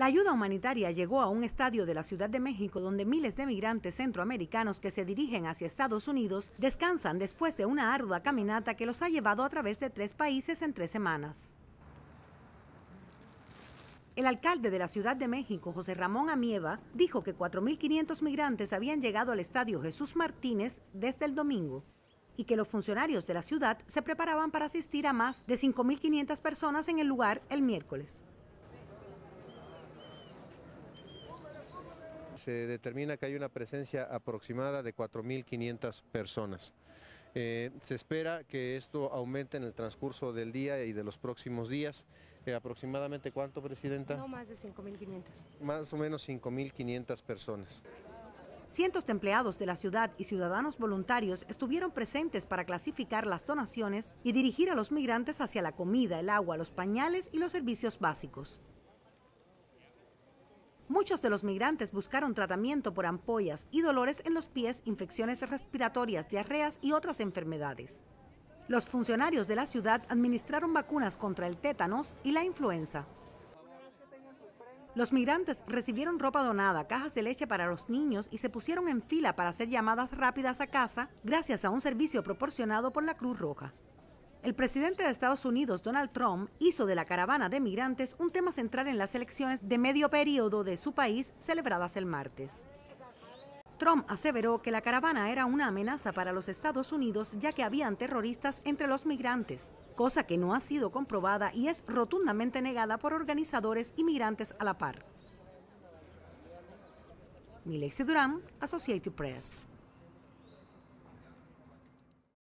La ayuda humanitaria llegó a un estadio de la Ciudad de México donde miles de migrantes centroamericanos que se dirigen hacia Estados Unidos descansan después de una ardua caminata que los ha llevado a través de tres países en tres semanas. El alcalde de la Ciudad de México, José Ramón Amieva, dijo que 4.500 migrantes habían llegado al estadio Jesús Martínez desde el domingo y que los funcionarios de la ciudad se preparaban para asistir a más de 5.500 personas en el lugar el miércoles. se determina que hay una presencia aproximada de 4.500 personas. Eh, se espera que esto aumente en el transcurso del día y de los próximos días. Eh, ¿Aproximadamente cuánto, Presidenta? No más de 5.500. Más o menos 5.500 personas. Cientos de empleados de la ciudad y ciudadanos voluntarios estuvieron presentes para clasificar las donaciones y dirigir a los migrantes hacia la comida, el agua, los pañales y los servicios básicos. Muchos de los migrantes buscaron tratamiento por ampollas y dolores en los pies, infecciones respiratorias, diarreas y otras enfermedades. Los funcionarios de la ciudad administraron vacunas contra el tétanos y la influenza. Los migrantes recibieron ropa donada, cajas de leche para los niños y se pusieron en fila para hacer llamadas rápidas a casa gracias a un servicio proporcionado por la Cruz Roja. El presidente de Estados Unidos, Donald Trump, hizo de la caravana de migrantes un tema central en las elecciones de medio periodo de su país celebradas el martes. Trump aseveró que la caravana era una amenaza para los Estados Unidos ya que habían terroristas entre los migrantes, cosa que no ha sido comprobada y es rotundamente negada por organizadores y migrantes a la par. Milexi Durán, Associated Press.